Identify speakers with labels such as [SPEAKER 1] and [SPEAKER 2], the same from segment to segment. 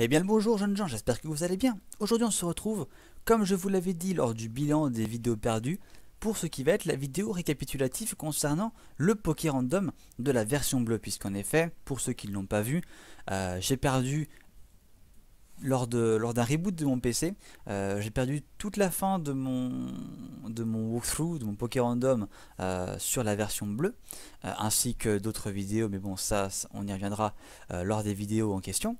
[SPEAKER 1] Eh bien bonjour jeunes gens, j'espère que vous allez bien. Aujourd'hui on se retrouve, comme je vous l'avais dit lors du bilan des vidéos perdues, pour ce qui va être la vidéo récapitulative concernant le poké random de la version bleue, puisqu'en effet, pour ceux qui ne l'ont pas vu, euh, j'ai perdu lors d'un reboot de mon PC, euh, j'ai perdu toute la fin de mon, walkthrough, de mon Poké Random euh, sur la version bleue, ainsi que d'autres vidéos, mais bon ça, on y reviendra lors des vidéos en question.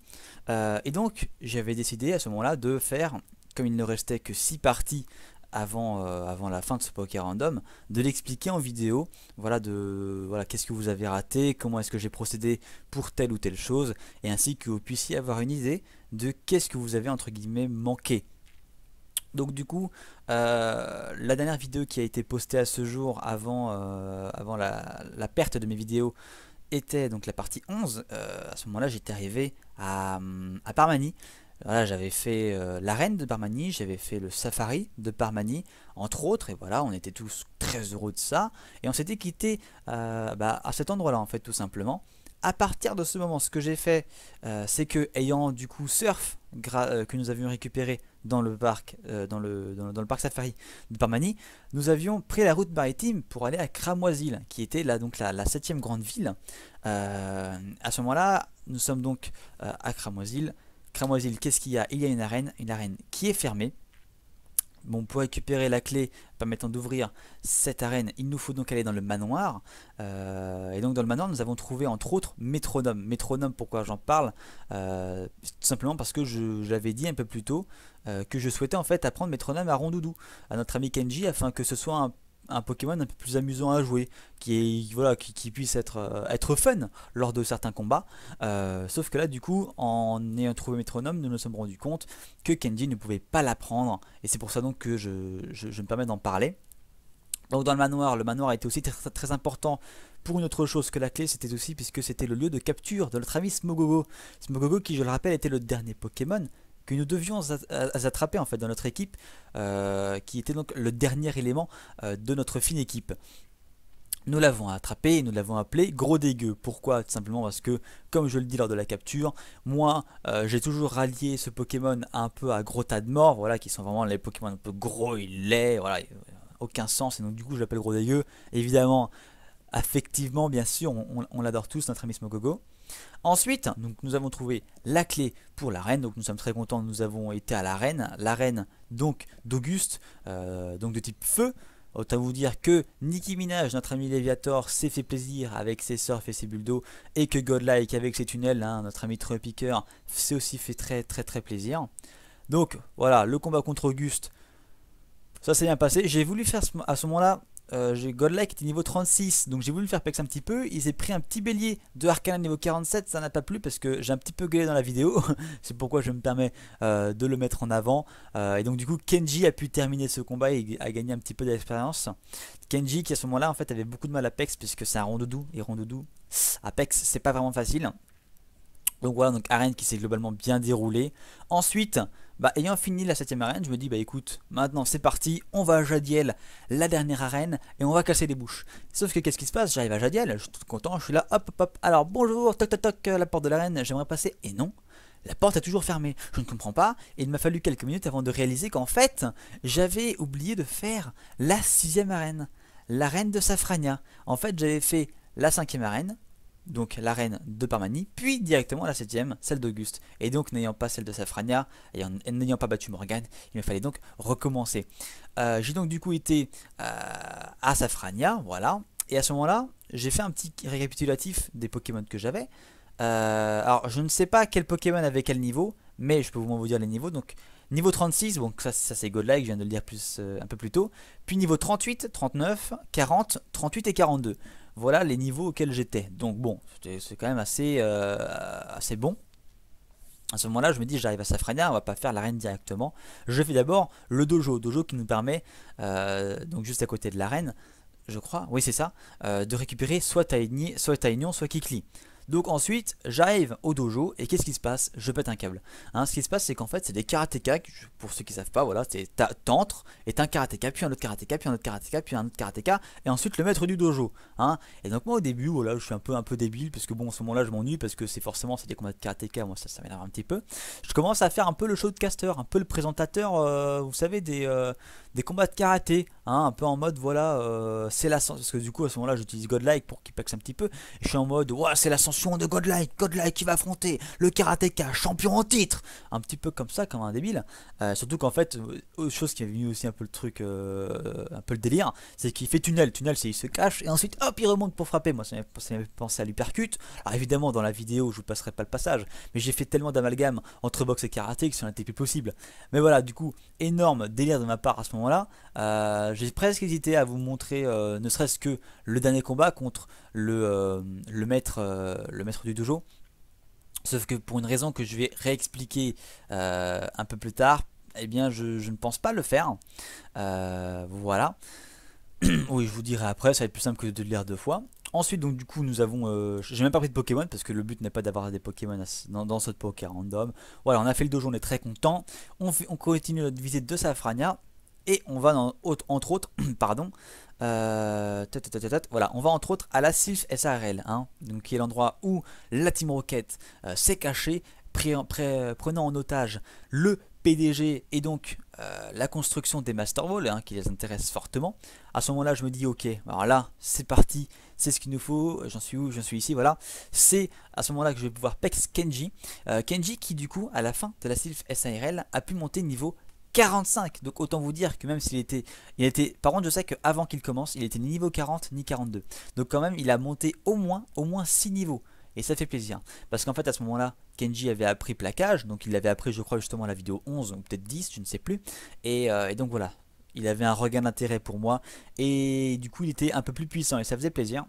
[SPEAKER 1] Euh, et donc j'avais décidé à ce moment-là de faire, comme il ne restait que 6 parties avant, euh, avant la fin de ce poker random, de l'expliquer en vidéo, voilà, de voilà, qu'est-ce que vous avez raté, comment est-ce que j'ai procédé pour telle ou telle chose, et ainsi que vous puissiez avoir une idée de qu'est-ce que vous avez entre guillemets manqué. Donc du coup, euh, la dernière vidéo qui a été postée à ce jour avant, avant la, la, perte de mes vidéos était donc la partie 11, euh, à ce moment-là, j'étais arrivé à, hum, à Parmani. j'avais fait euh, la l'arène de Parmanie, j'avais fait le safari de Parmanie entre autres, et voilà, on était tous très heureux de ça, et on s'était quitté euh, bah, à cet endroit-là, en fait, tout simplement à partir de ce moment, ce que j'ai fait, euh, c'est que, ayant du coup surf euh, que nous avions récupéré dans le parc, euh, dans, le, le, parc safari de Parmani, nous avions pris la route maritime pour aller à Cramoisil, qui était là, donc la, la septième grande ville. à ce moment-là, nous sommes donc à Cramoisil. Cramoisil, qu'est-ce qu'il y a Il y a une arène, une arène qui est fermée Bon, pour récupérer la clé permettant d'ouvrir cette arène, il nous faut donc aller dans le manoir. Euh, et donc dans le manoir, nous avons trouvé entre autres Métronome. Métronome, pourquoi j'en parle euh, Tout simplement parce que j'avais dit un peu plus tôt euh, que je souhaitais en fait apprendre Métronome à Rondoudou, à notre ami Kenji, afin que ce soit un un Pokémon un peu plus amusant à jouer, qui, voilà, qui, puisse être, euh, être fun lors de certains combats. Euh, sauf que là, du coup, en ayant trouvé Métronome, nous nous sommes rendus compte que Kenji ne pouvait pas l'apprendre. Et c'est pour ça donc que je, me permets d'en parler. Donc dans le manoir, le manoir était aussi très, très important pour une autre chose que la clé, c'était aussi puisque c'était le lieu de capture de notre ami Smogogo. Smogogo qui, je le rappelle, était le dernier Pokémon que nous devions attraper en fait dans notre équipe, euh, qui était donc le dernier élément euh, de notre fine équipe. Nous l'avons attrapé, nous l'avons appelé gros dégueu. Pourquoi Tout simplement parce que, comme je le dis lors de la capture, moi euh, j'ai toujours rallié ce Pokémon un peu à gros tas de morts, voilà, qui sont vraiment les Pokémon un peu gros, il est, voilà, aucun sens, et donc du coup je l'appelle gros dégueu. Évidemment, Effectivement bien sûr, on, l'adore tous, notre ami Smogogo. Ensuite, donc, nous avons trouvé la clé pour l'arène, donc nous sommes très contents, nous avons été à l'arène, l'arène donc d'Auguste, euh, donc de type feu. Autant vous dire que Nicki Minaj, notre ami Léviator, s'est fait plaisir avec ses surfs et ses bulles et que Godlike avec ses tunnels, hein, notre ami Tropiqueur s'est aussi fait très très très plaisir. Donc voilà, le combat contre Auguste, ça s'est bien passé. J'ai voulu faire à ce moment-là euh, j'ai Godlike était niveau 36, donc j'ai voulu le faire pex un petit peu. Il s'est pris un petit bélier de Arcana niveau 47, ça n'a pas plu parce que j'ai un petit peu gueulé dans la vidéo. c'est pourquoi je me permets euh, de le mettre en avant. Euh, et donc du coup, Kenji a pu terminer ce combat et a gagné un petit peu d'expérience. Kenji qui à ce moment-là en fait avait beaucoup de mal à pex puisque c'est un rond et rond À pex, c'est pas vraiment facile. Donc voilà, donc arène qui s'est globalement bien déroulée. Ensuite, bah, ayant fini la 7ème arène, je me dis, bah écoute, maintenant c'est parti, on va à Jadiel, la dernière arène, et on va casser des bouches. Sauf que qu'est-ce qui se passe J'arrive à Jadiel, je suis tout content, je suis là, hop, hop, hop, alors bonjour, toc, toc, toc, euh, la porte de l'arène, j'aimerais passer, et non, la porte est toujours fermée. Je ne comprends pas, et il m'a fallu quelques minutes avant de réaliser qu'en fait, j'avais oublié de faire la 6ème arène, l'arène de Safrania. En fait, j'avais fait la 5ème arène, donc la reine de Parmanie, puis directement la septième, celle d'Auguste. Et donc n'ayant pas celle de Safrania, et n'ayant pas battu Morgane, il me fallait donc recommencer. Euh, j'ai donc du coup été euh, à Safrania, voilà. Et à ce moment-là, j'ai fait un petit récapitulatif des Pokémon que j'avais. Euh, alors je ne sais pas quel Pokémon avait quel niveau, mais je peux vous vous dire les niveaux. Donc niveau 36, donc ça, ça c'est Godlike, je viens de le dire plus, un peu plus tôt. Puis niveau 38, 39, 40, 38 et 42. Voilà les niveaux auxquels j'étais. Donc bon, c'est quand même assez, euh, assez bon. À ce moment-là, je me dis, j'arrive à Safrania, on va pas faire l'arène directement. Je fais d'abord le dojo, dojo qui nous permet, euh, donc juste à côté de l'arène, je crois, oui c'est ça, euh, de récupérer soit Taïnyon soit Taïnion, soit Kikli. Donc ensuite, j'arrive au dojo et qu'est-ce qui se passe Je pète un câble. Hein, ce qui se passe, c'est qu'en fait, c'est des karatékas. Pour ceux qui ne savent pas, voilà, c'est Et est un karatéka, puis un autre karatéka, puis un autre karatéka, puis un autre karatéka, et ensuite le maître du dojo. Hein. Et donc moi, au début, voilà, je suis un peu un peu débile parce que bon, à ce moment-là, je m'ennuie parce que c'est forcément c'est des combats de karatéka. Moi, ça, ça m'énerve un petit peu. Je commence à faire un peu le showcaster, un peu le présentateur, euh, vous savez, des euh, des combats de karaté, hein, un peu en mode voilà, euh, c'est la parce que du coup à ce moment-là, j'utilise Godlike pour qu'il paxe un petit peu. je suis en mode, ouais, c'est la de Godlike, Godlike qui va affronter le karatéka, champion en titre. Un petit peu comme ça, comme un débile. Euh, surtout qu'en fait, euh, autre chose qui est venu aussi un peu le truc, euh, un peu le délire, c'est qu'il fait tunnel. Tunnel, c'est il se cache et ensuite hop, il remonte pour frapper. Moi, c'est penser pensé à l'hypercute. Alors évidemment, dans la vidéo, je vous passerai pas le passage, mais j'ai fait tellement d'amalgame entre boxe et karaté que ça n'était plus possible. Mais voilà, du coup, énorme délire de ma part à ce moment-là. j'ai presque hésité à vous montrer, ne serait-ce que le dernier combat contre le, euh, euh, le, maître, du dojo. Sauf que pour une raison que je vais réexpliquer euh, un peu plus tard, eh bien je, ne pense pas le faire. voilà. oui, je vous dirai après, ça va être plus simple que de le lire deux fois. Ensuite, donc du coup, nous avons. J'ai même pas pris de Pokémon parce que le but n'est pas d'avoir des Pokémon dans, ce poker random. Voilà, on a fait le dojo, on est très content. On, on, continue notre visite de Safrania. Et on va dans, entre autres, pardon, euh, voilà, on va entre autres à la Sylph SARL, hein, donc qui est l'endroit où la Team Rocket euh, s'est cachée, prenant en otage le PDG et donc euh, la construction des Master hein, qui les intéresse fortement. À ce moment-là, je me dis ok, alors là, c'est parti, c'est ce qu'il nous faut, j'en suis où, j'en suis ici, voilà. C'est à ce moment-là que je vais pouvoir pex Kenji. Kenji qui du coup, à la fin de la Sylph SARL, a pu monter niveau 45. Donc autant vous dire que même s'il était, il était, par contre je sais qu'avant qu'il commence, il était ni niveau 40 ni 42. Donc quand même il a monté au moins, au moins 6 niveaux. Et ça fait plaisir. Parce qu'en fait à ce moment-là, Kenji avait appris placage Donc il l'avait appris je crois justement la vidéo 11 ou peut-être 10, je ne sais plus. Euh, et donc voilà, il avait un regain d'intérêt pour moi. Et du coup il était un peu plus puissant et ça faisait plaisir.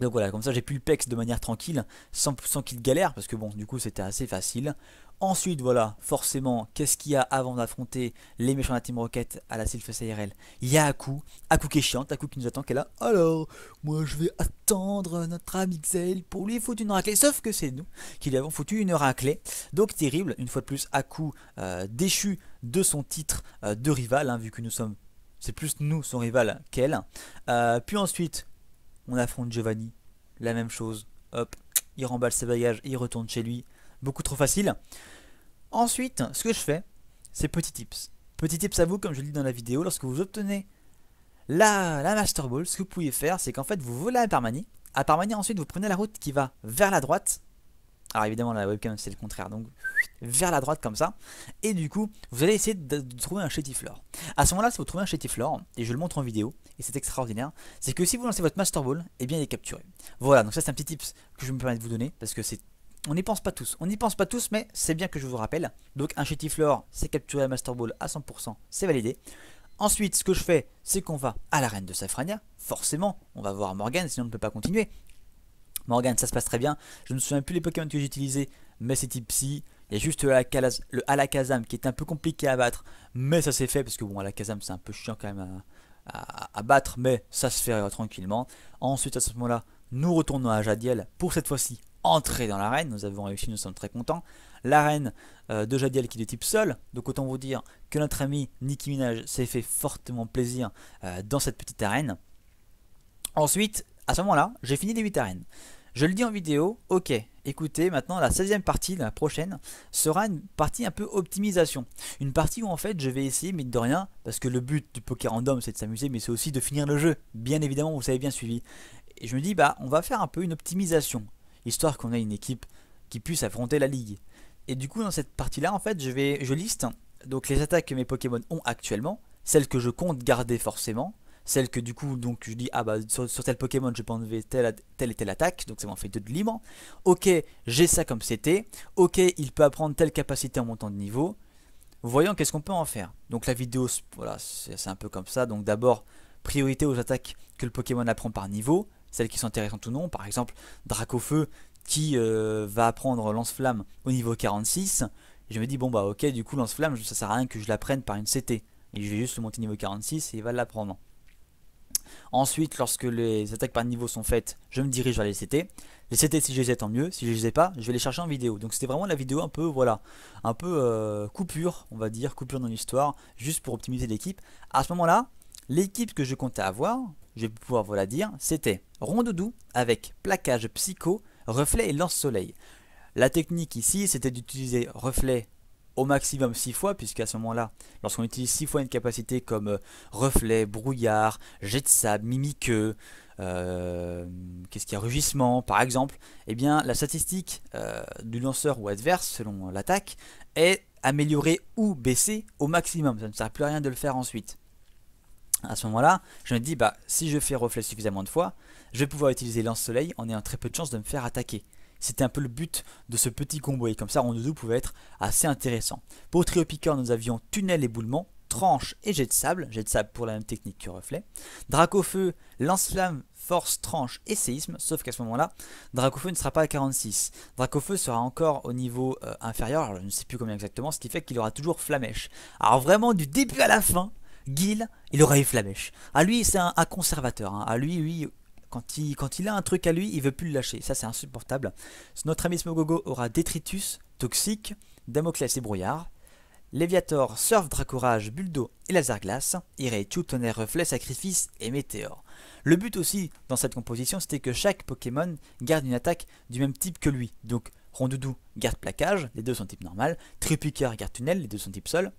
[SPEAKER 1] Donc voilà, comme ça j'ai pu le pex de manière tranquille, sans, sans qu'il galère, parce que bon, du coup c'était assez facile. Ensuite, voilà, forcément, qu'est-ce qu'il y a avant d'affronter les méchants de la Team Rocket à la Sylphus ARL Il y a Aku, Aku qui est chiante, Aku qui nous attend, qui est là. Alors, moi je vais attendre notre ami Xael pour lui foutre une raclée. Sauf que c'est nous qui lui avons foutu une raclée. Donc terrible, une fois de plus, Aku euh, déchu de son titre euh, de rival, hein, vu que nous sommes c'est plus nous, son rival, qu'elle. Euh, puis ensuite, on affronte Giovanni. La même chose. Hop, il remballe ses bagages il retourne chez lui. Beaucoup trop facile. Ensuite, ce que je fais, c'est petit tips. Petit tips à vous, comme je le dis dans la vidéo, lorsque vous obtenez la, la Master Ball, ce que vous pouvez faire, c'est qu'en fait, vous volez à Parmanie. À Parmani, ensuite, vous prenez la route qui va vers la droite alors évidemment la webcam c'est le contraire, donc vers la droite comme ça. Et du coup, vous allez essayer de, trouver un chétiflore. À ce moment-là, si vous trouvez un chétiflore, et je le montre en vidéo, et c'est extraordinaire, c'est que si vous lancez votre Master Ball, eh bien il est capturé. Voilà, donc ça c'est un petit tips que je me permets de vous donner, parce que c'est on n'y pense pas tous, on n'y pense pas tous, mais c'est bien que je vous rappelle. Donc un chétiflore, c'est capturé à Master Ball à 100%, c'est validé. Ensuite, ce que je fais, c'est qu'on va à la Reine de Safrania. Forcément, on va voir Morgan, sinon on ne peut pas continuer. Morgan, ça se passe très bien. Je ne me souviens plus les Pokémon que j'ai utilisés, mais c'est type psy. Il y a juste le, Alakazam qui est un peu compliqué à battre, mais ça s'est fait parce que bon, Alakazam c'est un peu chiant quand même à, battre, mais ça se fait euh, tranquillement. Ensuite, à ce moment-là, nous retournons à Jadiel pour cette fois-ci entrer dans l'arène. Nous avons réussi, nous sommes très contents. L'arène euh, de Jadiel qui est de type seul, donc autant vous dire que notre ami Nicky Minaj s'est fait fortement plaisir euh, dans cette petite arène. Ensuite, à ce moment-là, j'ai fini les 8 arènes. Je le dis en vidéo, ok, écoutez, maintenant la 16e partie, la prochaine, sera une partie un peu optimisation. Une partie où en fait je vais essayer, mais de rien, parce que le but du poker random c'est de s'amuser, mais c'est aussi de finir le jeu. Bien évidemment, vous avez bien suivi. Et je me dis, bah on va faire un peu une optimisation, histoire qu'on ait une équipe qui puisse affronter la ligue. Et du coup, dans cette partie-là, en fait, je, vais, je liste donc les attaques que mes Pokémon ont actuellement, celles que je compte garder forcément, celle que du coup, donc je dis, ah bah sur, tel Pokémon, je peux enlever telle, telle et telle attaque, donc ça m'en fait deux de libre. Ok, j'ai ça comme CT Ok, il peut apprendre telle capacité en montant de niveau. Voyons qu'est-ce qu'on peut en faire. Donc la vidéo, voilà, c'est un peu comme ça. Donc d'abord, priorité aux attaques que le Pokémon apprend par niveau, celles qui sont intéressantes ou non. Par exemple, Dracofeu qui euh, va apprendre Lance-Flamme au niveau 46. Je me dis, bon bah ok, du coup, Lance-Flamme, ça sert à rien que je l'apprenne par une CT. Et je vais juste le monter niveau 46 et il va l'apprendre. Ensuite, lorsque les attaques par niveau sont faites, je me dirige vers les CT. Les CT, si je les ai, tant mieux. Si je les ai pas, je vais les chercher en vidéo. Donc c'était vraiment la vidéo un peu, voilà, un peu euh, coupure, on va dire, coupure dans l'histoire, juste pour optimiser l'équipe. À ce moment-là, l'équipe que je comptais avoir, je vais pouvoir voilà dire, c'était Rondoudou avec plaquage psycho, reflet et lance-soleil. La technique ici, c'était d'utiliser reflet au maximum 6 fois, puisqu'à ce moment-là, lorsqu'on utilise 6 fois une capacité comme euh, reflet, brouillard, jet de sable, mimiqueux, euh, qu'est-ce qu'il y a, rugissement par exemple, eh bien la statistique euh, du lanceur ou adverse selon l'attaque est améliorée ou baissée au maximum. Ça ne sert plus à rien de le faire ensuite. À ce moment-là, je me dis, bah, si je fais reflet suffisamment de fois, je vais pouvoir utiliser lance-soleil en ayant très peu de chances de me faire attaquer. C'était un peu le but de ce petit combo et comme ça Rondoudou pouvait être assez intéressant. Pour Trio Piqueur, nous avions Tunnel Éboulement, Tranche et Jet de Sable, Jet de Sable pour la même technique que Reflet. Dracofeu, Lance-Flamme, Force, Tranche et Séisme, sauf qu'à ce moment-là, Dracofeu ne sera pas à 46. Dracofeu sera encore au niveau euh, inférieur, alors je ne sais plus combien exactement, ce qui fait qu'il aura toujours Flamèche. Alors vraiment du début à la fin, Gil, il aura eu Flamèche. À lui, c'est un, conservateur. Hein. À lui, oui, quand il, a un truc à lui, il veut plus le lâcher. Ça, c'est insupportable. Notre ami Smogogo aura Détritus, Toxique, Damoclès et Brouillard. Léviator, Surf, Dracorage, Buldo et Laser Glace, Iraichu, Tonnerre, Reflet, Sacrifice et Météor. Le but aussi dans cette composition c'était que chaque Pokémon garde une attaque du même type que lui. Donc Rondoudou garde plaquage, les deux sont type normal, Tripiqueur garde tunnel, les deux sont type sol,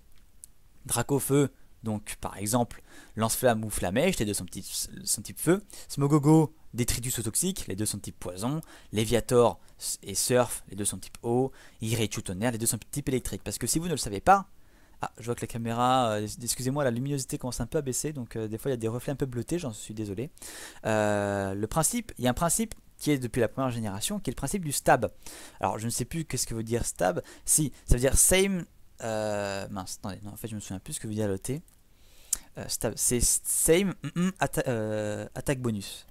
[SPEAKER 1] Draco Feu donc par exemple, lance-flamme ou flamèche, les deux sont, type feu. Smogogo, détritus ou toxique, les deux sont type poison. Léviator et surf, les deux sont type eau. Iré les deux sont type électrique. Parce que si vous ne le savez pas, ah, je vois que la caméra, euh, excusez-moi, la luminosité commence un peu à baisser, donc euh, des fois il y a des reflets un peu bleutés, j'en suis désolé. Euh, le principe, il y a un principe qui est depuis la première génération, qui est le principe du stab. Alors je ne sais plus qu'est-ce que veut dire stab. Si, ça veut dire same. mince, attendez, non, en fait je me souviens plus ce que veut dire le T. Euh, c'est same mm, mm, euh, attaque bonus.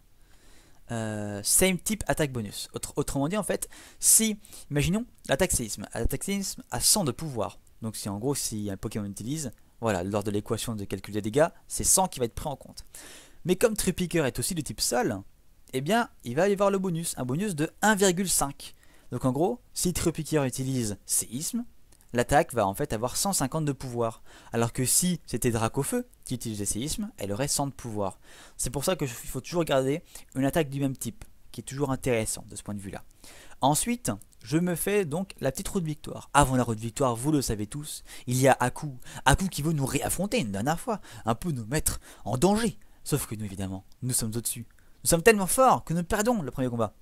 [SPEAKER 1] Euh, same type attaque bonus. autrement dit, en fait, si, imaginons, l'attaque séisme. L'attaque séisme a 100 de pouvoir. Donc, si en gros, si un Pokémon utilise, voilà, lors de l'équation de calcul des dégâts, c'est 100 qui va être pris en compte. Mais comme Tripicker est aussi de type Sol, eh bien, il va y avoir le bonus, un bonus de 1,5. Donc, en gros, si Tripicker utilise séisme, l'attaque va en fait avoir 150 de pouvoir. Alors que si c'était Dracofeu qui utilisait séisme, elle aurait 100 de pouvoir. C'est pour ça qu'il faut toujours garder une attaque du même type, qui est toujours intéressant de ce point de vue-là. Ensuite, je me fais donc la petite route de victoire. Avant la route de victoire, vous le savez tous, il y a Aku. Aku qui veut nous réaffronter une dernière fois, un peu nous mettre en danger. Sauf que nous, évidemment, nous sommes au-dessus. Nous sommes tellement forts que nous perdons le premier combat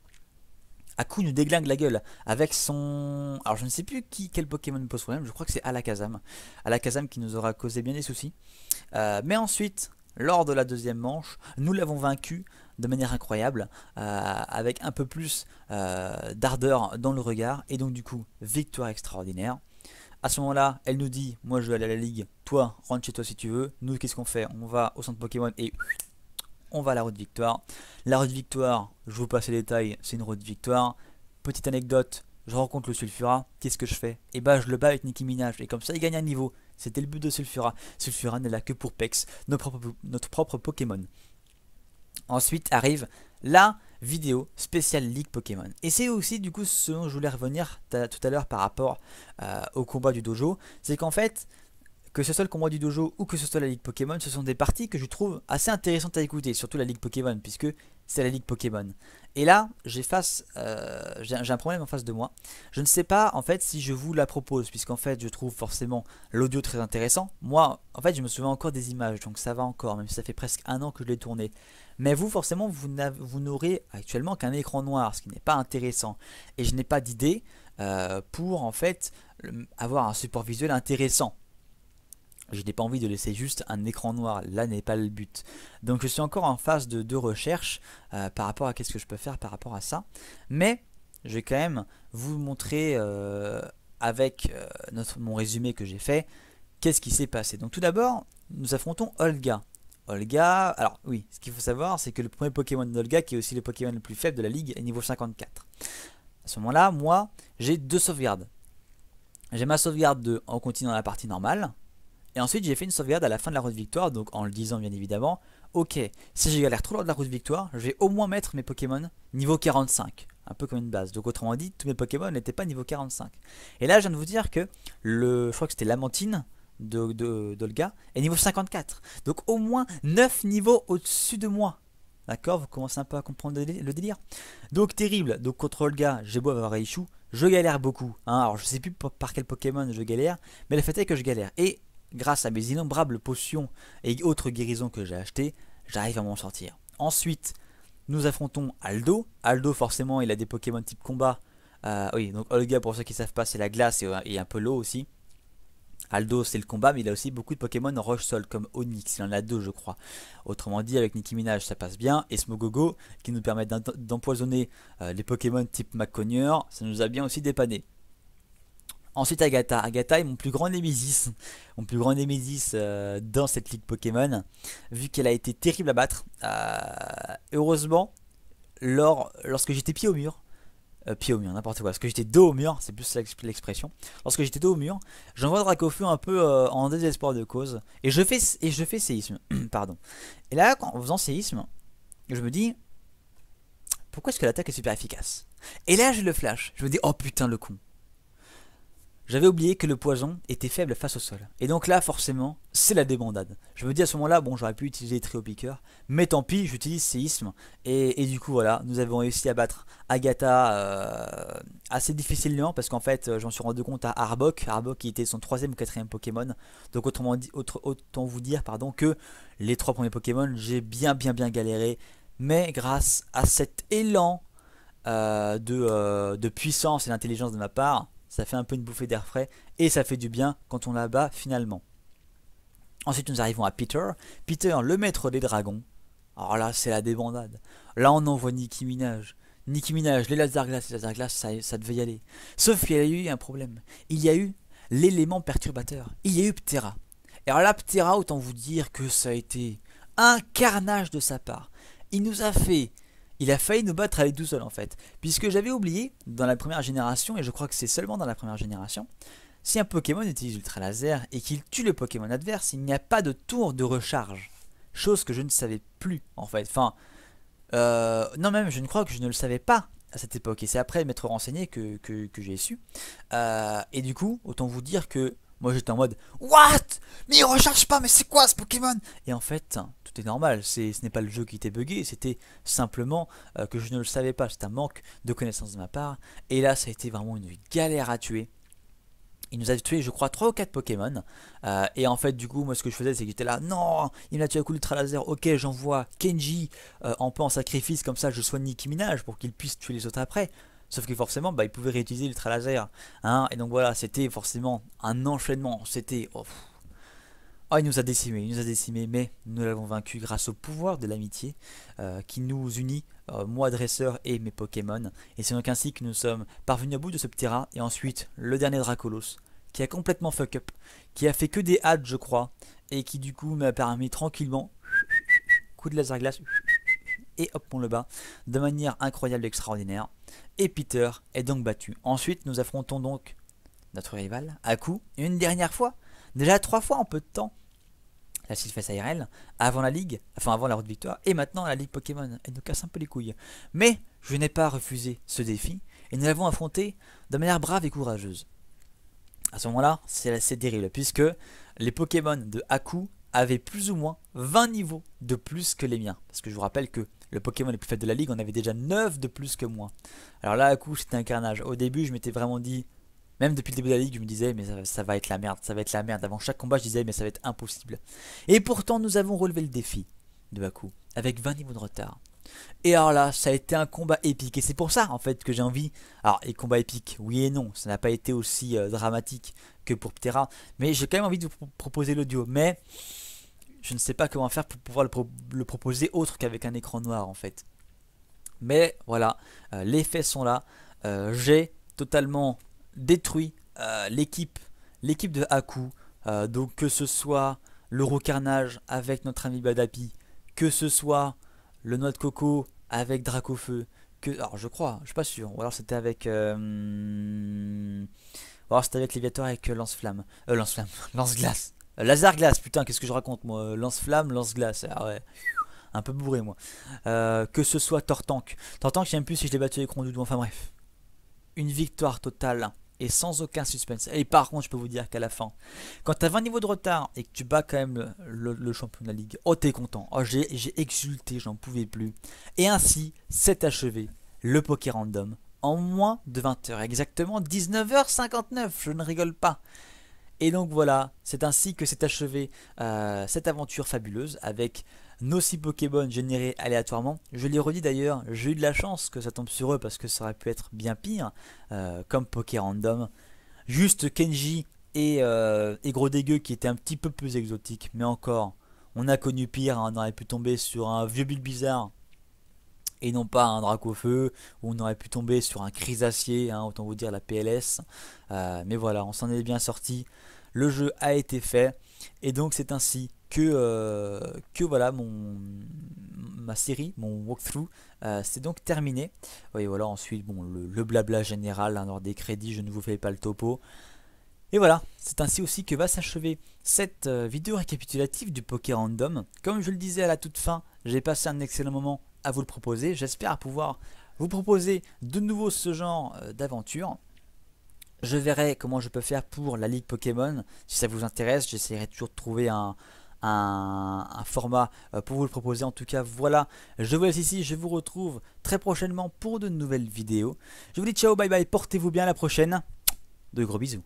[SPEAKER 1] coup nous déglingue la gueule avec son... Alors je ne sais plus qui, quel Pokémon pose problème, je crois que c'est Alakazam. Alakazam qui nous aura causé bien des soucis. Euh, mais ensuite, lors de la deuxième manche, nous l'avons vaincu de manière incroyable, euh, avec un peu plus euh, d'ardeur dans le regard, et donc du coup, victoire extraordinaire. À ce moment-là, elle nous dit, moi je vais aller à la ligue, toi rentre chez toi si tu veux, nous qu'est-ce qu'on fait On va au centre Pokémon et on va à la route victoire. La route victoire, je vous passe les détails, c'est une route victoire. Petite anecdote, je rencontre le Sulfura, qu'est-ce que je fais Et eh bah je le bats avec Nicki Minaj, et comme ça il gagne un niveau. C'était le but de Sulfura. Sulfura n'est là que pour Pex, notre propre, notre propre Pokémon. Ensuite arrive la vidéo spéciale League Pokémon. Et c'est aussi du coup ce dont je voulais revenir tout à l'heure par rapport euh, au combat du dojo, c'est qu'en fait que ce soit le combat du dojo ou que ce soit la Ligue Pokémon, ce sont des parties que je trouve assez intéressantes à écouter, surtout la Ligue Pokémon, puisque c'est la Ligue Pokémon. Et là, euh, j'ai un problème en face de moi. Je ne sais pas en fait si je vous la propose, puisqu'en fait je trouve forcément l'audio très intéressant. Moi, en fait, je me souviens encore des images, donc ça va encore, même si ça fait presque un an que je l'ai tourné. Mais vous, forcément, vous n'aurez actuellement qu'un écran noir, ce qui n'est pas intéressant. Et je n'ai pas d'idée euh, pour en fait avoir un support visuel intéressant. Je n'ai pas envie de laisser juste un écran noir, là n'est pas le but. Donc je suis encore en phase de, recherche euh, par rapport à qu'est-ce que je peux faire par rapport à ça. Mais je vais quand même vous montrer euh, avec euh, mon résumé que j'ai fait, qu'est-ce qui s'est passé. Donc tout d'abord, nous affrontons Olga. Olga, alors oui, ce qu'il faut savoir, c'est que le premier Pokémon d'Olga, qui est aussi le Pokémon le plus faible de la ligue, est niveau 54. À ce moment-là, moi, j'ai deux sauvegardes. J'ai ma sauvegarde de en continuant la partie normale, et ensuite, j'ai fait une sauvegarde à la fin de la route victoire, donc en le disant bien évidemment, ok, si j'ai galère trop loin de la route victoire, je vais au moins mettre mes Pokémon niveau 45. Un peu comme une base. Donc autrement dit, tous mes Pokémon n'étaient pas niveau 45. Et là, je viens de vous dire que le, je crois que c'était Lamantine d'Olga de, est niveau 54. Donc au moins 9 niveaux au-dessus de moi. D'accord Vous commencez un peu à comprendre le délire. Donc terrible. Donc contre Olga, j'ai beau avoir échoué, je galère beaucoup. Hein. Alors je sais plus par quel Pokémon je galère, mais le fait est que je galère. Et grâce à mes innombrables potions et autres guérisons que j'ai achetées, j'arrive à m'en sortir. Ensuite, nous affrontons Aldo. Aldo, forcément, il a des Pokémon type combat. Euh, oui, donc Olga, pour ceux qui ne savent pas, c'est la glace et, un peu l'eau aussi. Aldo, c'est le combat, mais il a aussi beaucoup de Pokémon roche-sol, comme Onyx, il en a deux, je crois. Autrement dit, avec Nicki Minaj, ça passe bien, et Smogogo, qui nous permet d'empoisonner euh, les Pokémon type Macogneur, ça nous a bien aussi dépanné. Ensuite Agatha. Agatha est mon plus grand Némésis. Mon plus grand Némésis euh, dans cette ligue Pokémon. Vu qu'elle a été terrible à battre. Euh, heureusement, lors, lorsque j'étais pied au mur. Euh, pied au mur, n'importe quoi. Parce que j'étais dos au mur, c'est plus l'expression. Lorsque j'étais dos au mur, j'envoie Dracofeu un peu en désespoir de cause. Et je fais, et je fais séisme. Pardon. Et là, en faisant séisme, je me dis. Pourquoi est-ce que l'attaque est super efficace Et là, j'ai le flash. Je me dis, oh putain, le con. J'avais oublié que le poison était faible face au sol. Et donc là, forcément, c'est la débandade. Je me dis à ce moment-là, bon, j'aurais pu utiliser Trio triopiqueurs mais tant pis, j'utilise Séisme. Et, du coup, voilà, nous avons réussi à battre Agatha euh, assez difficilement, parce qu'en fait, euh, j'en suis rendu compte à Arbok. Arbok qui était son troisième ou quatrième Pokémon. Donc autrement dit, autant vous dire pardon, que les trois premiers Pokémon, j'ai bien, bien, bien galéré. Mais grâce à cet élan euh, de puissance et d'intelligence de ma part, ça fait un peu une bouffée d'air frais et ça fait du bien quand on la bat finalement. Ensuite, nous arrivons à Peter. Peter, le maître des dragons. Alors là, c'est la débandade. Là, on envoie Nicki Minaj. Nicki Minaj, les Lazarglas, les Lazarglas, ça, ça devait y aller. Sauf qu'il y a eu un problème. Il y a eu l'élément perturbateur. Il y a eu Ptera. Et alors là, Ptera, autant vous dire que ça a été un carnage de sa part. Il nous a fait il a failli nous battre à tout seul en fait. Puisque j'avais oublié, dans la première génération, et je crois que c'est seulement dans la première génération, si un Pokémon utilise Ultra Laser et qu'il tue le Pokémon adverse, il n'y a pas de tour de recharge. Chose que je ne savais plus en fait. Enfin, euh, non même je ne crois que je ne le savais pas à cette époque. Et c'est après m'être renseigné que, j'ai su. Euh, et du coup, autant vous dire que moi j'étais en mode What Mais il recharge pas, mais c'est quoi ce Pokémon Et en fait, c'était normal, c'est, ce n'est pas le jeu qui était buggé, c'était simplement euh, que je ne le savais pas, c'est un manque de connaissance de ma part, et là ça a été vraiment une galère à tuer. Il nous a tué, je crois, 3 ou 4 Pokémon. Euh, et en fait, du coup, moi, ce que je faisais, c'est que j'étais là, non, il m'a tué à coup l'Ultra laser. Ok, j'envoie Kenji euh, en peu en sacrifice, comme ça, je soigne Nicki Minage pour qu'il puisse tuer les autres après. Sauf que forcément, bah, il pouvait réutiliser l'ultra laser. Hein, et donc voilà, c'était forcément un enchaînement. C'était. Oh, Oh, il nous a décimé, il nous a décimé, mais nous l'avons vaincu grâce au pouvoir de l'amitié euh, qui nous unit, euh, moi dresseur et mes Pokémon. Et c'est donc ainsi que nous sommes parvenus à bout de ce petit Et ensuite, le dernier Dracolos, qui a complètement fuck up, qui a fait que des hâtes, je crois, et qui du coup m'a permis tranquillement, coup de laser glace, et hop, on le bat, de manière incroyable et extraordinaire. Et Peter est donc battu. Ensuite, nous affrontons donc notre rival, à coup, une dernière fois. Déjà trois fois en peu de temps la Silface ARL, avant la Ligue, enfin avant la Route Victoire, et maintenant la Ligue Pokémon. Elle nous casse un peu les couilles. Mais je n'ai pas refusé ce défi, et nous l'avons affronté de manière brave et courageuse. À ce moment-là, c'est assez terrible, puisque les Pokémon de Haku avaient plus ou moins 20 niveaux de plus que les miens. Parce que je vous rappelle que le Pokémon le plus faible de la Ligue, on avait déjà 9 de plus que moi. Alors là, Haku, c'était un carnage. Au début, je m'étais vraiment dit, même depuis le début de la ligue, je me disais, mais ça, va être la merde, ça va être la merde. Avant chaque combat, je disais, mais ça va être impossible. Et pourtant, nous avons relevé le défi de Baku, avec 20 niveaux de retard. Et alors là, ça a été un combat épique. Et c'est pour ça, en fait, que j'ai envie. Alors, les combats épiques, oui et non, ça n'a pas été aussi euh, dramatique que pour Ptera. Mais j'ai quand même envie de vous proposer l'audio. Mais je ne sais pas comment faire pour pouvoir le, proposer autre qu'avec un écran noir, en fait. Mais voilà, euh, les faits sont là. Euh, j'ai totalement détruit euh, l'équipe, l'équipe de Haku. Euh, donc que ce soit le carnage avec notre ami Badapi, que ce soit le Noix de Coco avec Dracofeu, que alors je crois, je suis pas sûr, ou alors c'était avec euh, ou alors c'était avec Léviator avec Lance-Flamme, euh, Lance-Flamme, Lance-Glace, Lazare Glace, putain qu'est-ce que je raconte moi, Lance-Flamme, Lance-Glace, ah ouais un peu bourré moi. que ce soit Tortank. Tortank, j'aime plus si je l'ai battu avec Rondoudou, enfin bref. Une victoire totale et sans aucun suspense. Et par contre, je peux vous dire qu'à la fin, quand tu as 20 niveaux de retard et que tu bats quand même le, champion de la ligue, oh t'es content, oh j'ai exulté, j'en pouvais plus. Et ainsi, c'est achevé le poker random en moins de 20h, exactement 19h59, je ne rigole pas. Et donc voilà, c'est ainsi que s'est achevé euh, cette aventure fabuleuse avec nos 6 Pokémon générés aléatoirement. Je les redis d'ailleurs, j'ai eu de la chance que ça tombe sur eux parce que ça aurait pu être bien pire, euh, comme Poké Random. Juste Kenji et, euh, et, Gros Dégueu qui étaient un petit peu plus exotiques, mais encore, on a connu pire, hein. on aurait pu tomber sur un vieux build bizarre et non pas un drac au feu, on aurait pu tomber sur un crisacier, hein, autant vous dire la PLS. Euh, mais voilà, on s'en est bien sorti. Le jeu a été fait, et donc c'est ainsi que, euh, que voilà mon ma série, mon walkthrough, euh, c'est donc terminé. Oui, voilà, ensuite, bon, le, blabla général, hein, lors des crédits, je ne vous fais pas le topo. Et voilà, c'est ainsi aussi que va s'achever cette euh, vidéo récapitulative du Poké Random. Comme je le disais à la toute fin, j'ai passé un excellent moment à vous le proposer. J'espère pouvoir vous proposer de nouveau ce genre d'aventure. Je verrai comment je peux faire pour la Ligue Pokémon. Si ça vous intéresse, j'essaierai toujours de trouver un, un, format euh, pour vous le proposer. En tout cas, voilà, je vous laisse ici, je vous retrouve très prochainement pour de nouvelles vidéos. Je vous dis ciao, bye bye, portez-vous bien la prochaine. De gros bisous.